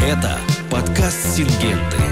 Это подкаст «Сингенты».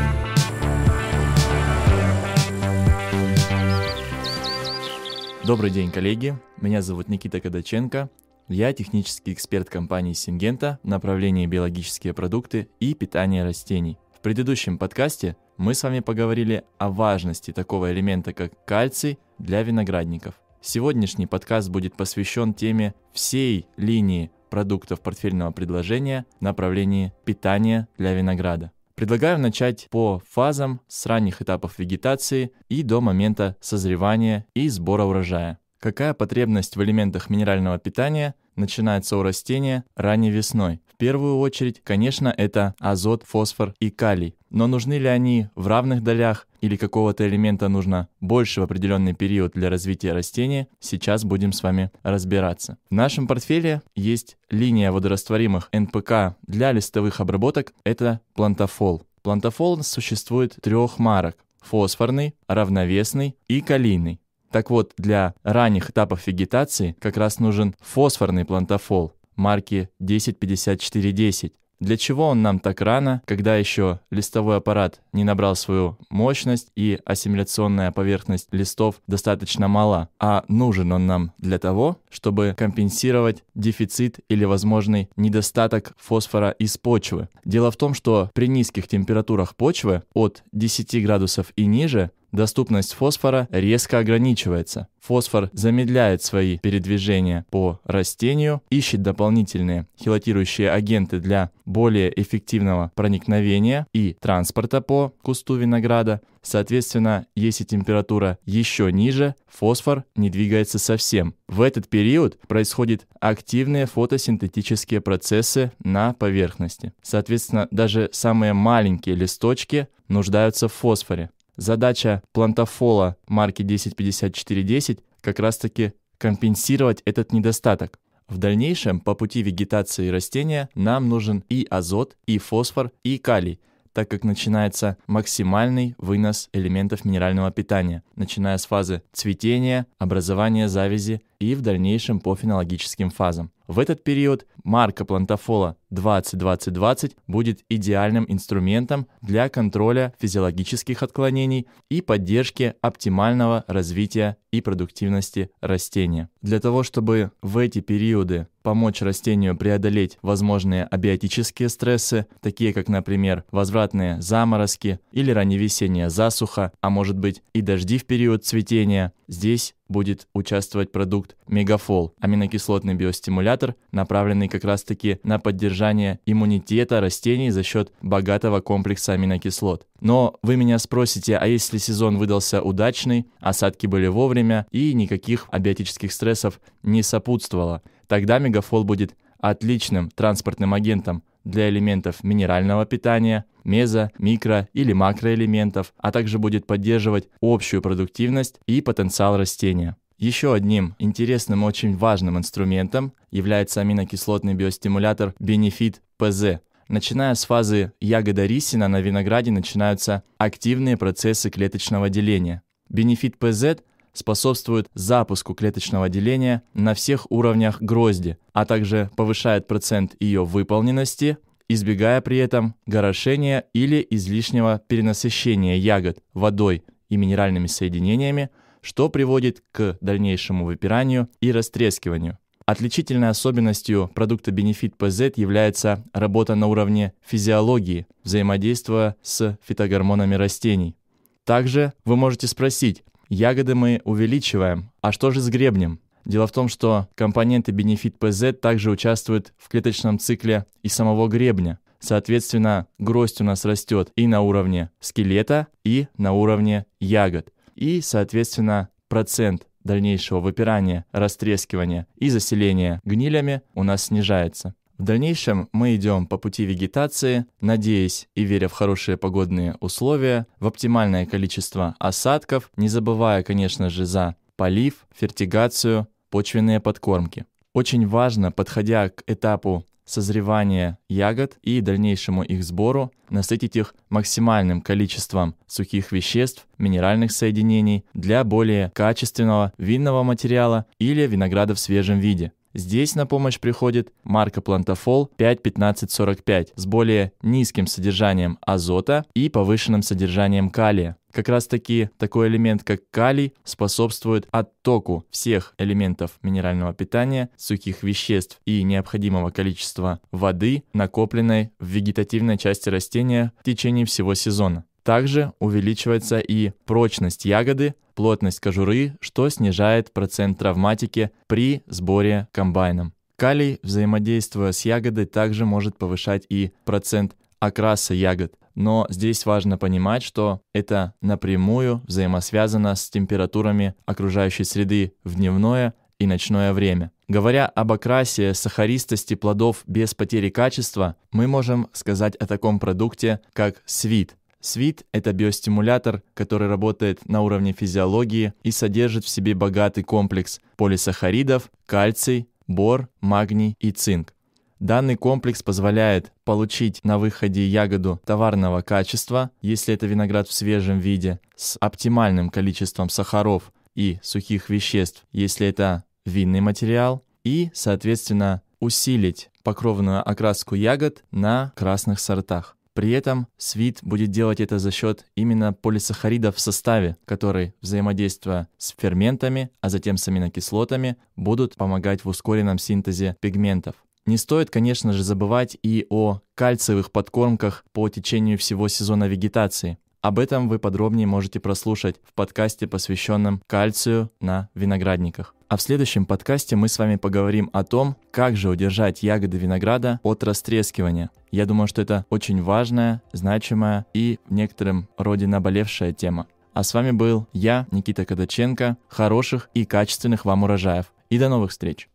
Добрый день, коллеги. Меня зовут Никита Кадаченко. Я технический эксперт компании «Сингента» в направлении биологические продукты и питание растений. В предыдущем подкасте мы с вами поговорили о важности такого элемента, как кальций для виноградников. Сегодняшний подкаст будет посвящен теме всей линии продуктов портфельного предложения в направлении питания для винограда. Предлагаю начать по фазам с ранних этапов вегетации и до момента созревания и сбора урожая. Какая потребность в элементах минерального питания начинается у растения ранней весной, первую очередь, конечно, это азот, фосфор и калий. Но нужны ли они в равных долях или какого-то элемента нужно больше в определенный период для развития растения, сейчас будем с вами разбираться. В нашем портфеле есть линия водорастворимых НПК для листовых обработок, это плантофол. Плантофол существует трех марок – фосфорный, равновесный и калийный. Так вот, для ранних этапов вегетации как раз нужен фосфорный плантофол, марки 105410. Для чего он нам так рано, когда еще листовой аппарат не набрал свою мощность и ассимиляционная поверхность листов достаточно мала, а нужен он нам для того, чтобы компенсировать дефицит или возможный недостаток фосфора из почвы. Дело в том, что при низких температурах почвы от 10 градусов и ниже доступность фосфора резко ограничивается. Фосфор замедляет свои передвижения по растению, ищет дополнительные хилатирующие агенты для более эффективного проникновения и транспорта по кусту винограда. Соответственно, если температура еще ниже, фосфор не двигается совсем. В этот период происходят активные фотосинтетические процессы на поверхности. Соответственно, даже самые маленькие листочки нуждаются в фосфоре. Задача плантофола марки 105410 как раз-таки компенсировать этот недостаток. В дальнейшем по пути вегетации растения нам нужен и азот, и фосфор, и калий, так как начинается максимальный вынос элементов минерального питания, начиная с фазы цветения, образования завязи и в дальнейшем по фенологическим фазам. В этот период марка Плантафола 20-20-20 будет идеальным инструментом для контроля физиологических отклонений и поддержки оптимального развития и продуктивности растения. Для того, чтобы в эти периоды помочь растению преодолеть возможные абиотические стрессы, такие как, например, возвратные заморозки или ранневесенняя засуха, а может быть и дожди в период цветения, здесь будет участвовать продукт Мегафол, аминокислотный биостимулятор, направленный как раз-таки на поддержание иммунитета растений за счет богатого комплекса аминокислот. Но вы меня спросите, а если сезон выдался удачный, осадки были вовремя и никаких абиотических стрессов не сопутствовало, тогда Мегафол будет отличным транспортным агентом, для элементов минерального питания, мезо, микро или макроэлементов, а также будет поддерживать общую продуктивность и потенциал растения. Еще одним интересным очень важным инструментом является аминокислотный биостимулятор Benefit PZ. Начиная с фазы ягода рисина на винограде начинаются активные процессы клеточного деления. Benefit PZ способствует запуску клеточного деления на всех уровнях грозди, а также повышает процент ее выполненности, избегая при этом горошения или излишнего перенасыщения ягод водой и минеральными соединениями, что приводит к дальнейшему выпиранию и растрескиванию. Отличительной особенностью продукта Benefit PZ является работа на уровне физиологии, взаимодействуя с фитогормонами растений. Также вы можете спросить, Ягоды мы увеличиваем. А что же с гребнем? Дело в том, что компоненты бенефит ПЗ также участвуют в клеточном цикле и самого гребня. Соответственно, гроздь у нас растет и на уровне скелета, и на уровне ягод. И, соответственно, процент дальнейшего выпирания, растрескивания и заселения гнилями у нас снижается. В дальнейшем мы идем по пути вегетации, надеясь и веря в хорошие погодные условия, в оптимальное количество осадков, не забывая, конечно же, за полив, фертигацию, почвенные подкормки. Очень важно, подходя к этапу созревания ягод и дальнейшему их сбору, насытить их максимальным количеством сухих веществ, минеральных соединений для более качественного винного материала или винограда в свежем виде – Здесь на помощь приходит марка Плантофол 51545 с более низким содержанием азота и повышенным содержанием калия. Как раз таки такой элемент, как калий, способствует оттоку всех элементов минерального питания, сухих веществ и необходимого количества воды, накопленной в вегетативной части растения в течение всего сезона. Также увеличивается и прочность ягоды, плотность кожуры, что снижает процент травматики при сборе комбайном. Калий, взаимодействуя с ягодой, также может повышать и процент окраса ягод. Но здесь важно понимать, что это напрямую взаимосвязано с температурами окружающей среды в дневное и ночное время. Говоря об окрасе сахаристости плодов без потери качества, мы можем сказать о таком продукте, как свит – Свит – это биостимулятор, который работает на уровне физиологии и содержит в себе богатый комплекс полисахаридов, кальций, бор, магний и цинк. Данный комплекс позволяет получить на выходе ягоду товарного качества, если это виноград в свежем виде, с оптимальным количеством сахаров и сухих веществ, если это винный материал, и, соответственно, усилить покровную окраску ягод на красных сортах. При этом свит будет делать это за счет именно полисахаридов в составе, которые, взаимодействуя с ферментами, а затем с аминокислотами, будут помогать в ускоренном синтезе пигментов. Не стоит, конечно же, забывать и о кальциевых подкормках по течению всего сезона вегетации. Об этом вы подробнее можете прослушать в подкасте, посвященном кальцию на виноградниках. А в следующем подкасте мы с вами поговорим о том, как же удержать ягоды винограда от растрескивания. Я думаю, что это очень важная, значимая и в некотором роде наболевшая тема. А с вами был я, Никита Кадаченко. Хороших и качественных вам урожаев. И до новых встреч.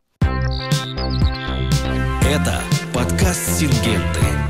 Это подкаст Сингенты.